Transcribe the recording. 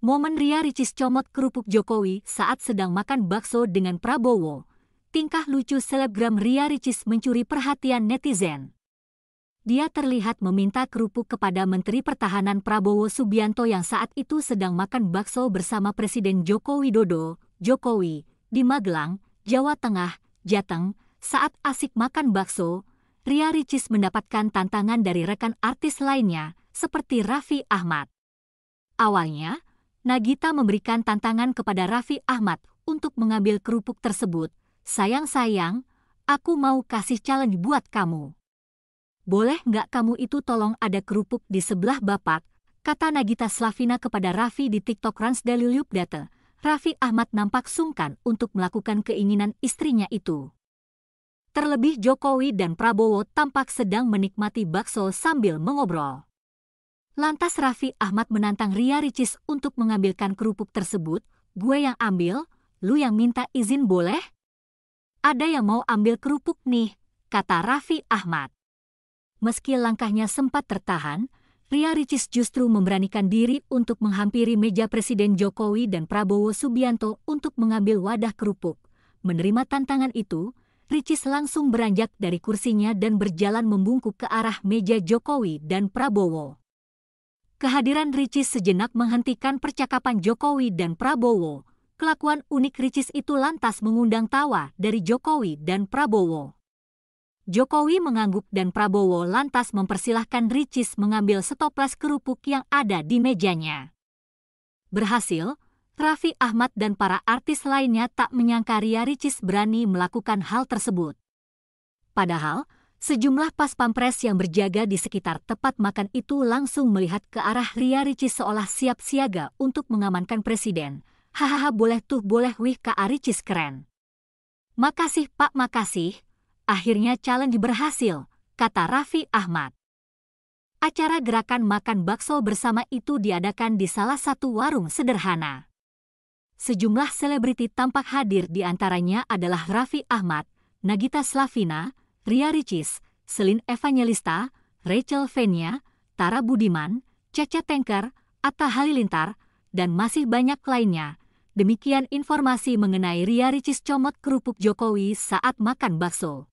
Momen Ria Ricis comot kerupuk Jokowi saat sedang makan bakso dengan Prabowo. Tingkah lucu selebgram Ria Ricis mencuri perhatian netizen. Dia terlihat meminta kerupuk kepada Menteri Pertahanan Prabowo Subianto yang saat itu sedang makan bakso bersama Presiden Joko Widodo, Jokowi, di Magelang, Jawa Tengah, Jateng, saat asik makan bakso, Ria Ricis mendapatkan tantangan dari rekan artis lainnya, seperti Raffi Ahmad. Awalnya, Nagita memberikan tantangan kepada Raffi Ahmad untuk mengambil kerupuk tersebut. Sayang-sayang, aku mau kasih challenge buat kamu. Boleh nggak kamu itu tolong ada kerupuk di sebelah bapak? Kata Nagita Slavina kepada Raffi di TikTok Rans Deliliup Data. Raffi Ahmad nampak sungkan untuk melakukan keinginan istrinya itu. Terlebih Jokowi dan Prabowo tampak sedang menikmati bakso sambil mengobrol. Lantas Raffi Ahmad menantang Ria Ricis untuk mengambilkan kerupuk tersebut, gue yang ambil, lu yang minta izin boleh? Ada yang mau ambil kerupuk nih, kata Raffi Ahmad. Meski langkahnya sempat tertahan, Ria Ricis justru memberanikan diri untuk menghampiri meja Presiden Jokowi dan Prabowo Subianto untuk mengambil wadah kerupuk. Menerima tantangan itu, Ricis langsung beranjak dari kursinya dan berjalan membungkuk ke arah meja Jokowi dan Prabowo. Kehadiran Ricis sejenak menghentikan percakapan Jokowi dan Prabowo. Kelakuan unik Ricis itu lantas mengundang tawa dari Jokowi dan Prabowo. Jokowi mengangguk dan Prabowo lantas mempersilahkan Ricis mengambil setoples kerupuk yang ada di mejanya. Berhasil, Raffi Ahmad dan para artis lainnya tak menyangka Ria Ricis berani melakukan hal tersebut. Padahal, Sejumlah pas pampres yang berjaga di sekitar tempat makan itu langsung melihat ke arah Ria Ricis seolah siap siaga untuk mengamankan presiden. Hahaha boleh tuh boleh wih Kak Ricis keren. Makasih Pak makasih, akhirnya challenge berhasil, kata Raffi Ahmad. Acara gerakan makan bakso bersama itu diadakan di salah satu warung sederhana. Sejumlah selebriti tampak hadir di antaranya adalah Raffi Ahmad, Nagita Slavina, Ria Ricis, Selin Evangelista, Rachel Venia, Tara Budiman, Caca Tengker, Atta Halilintar, dan masih banyak lainnya. Demikian informasi mengenai Ria Ricis comot kerupuk Jokowi saat makan bakso.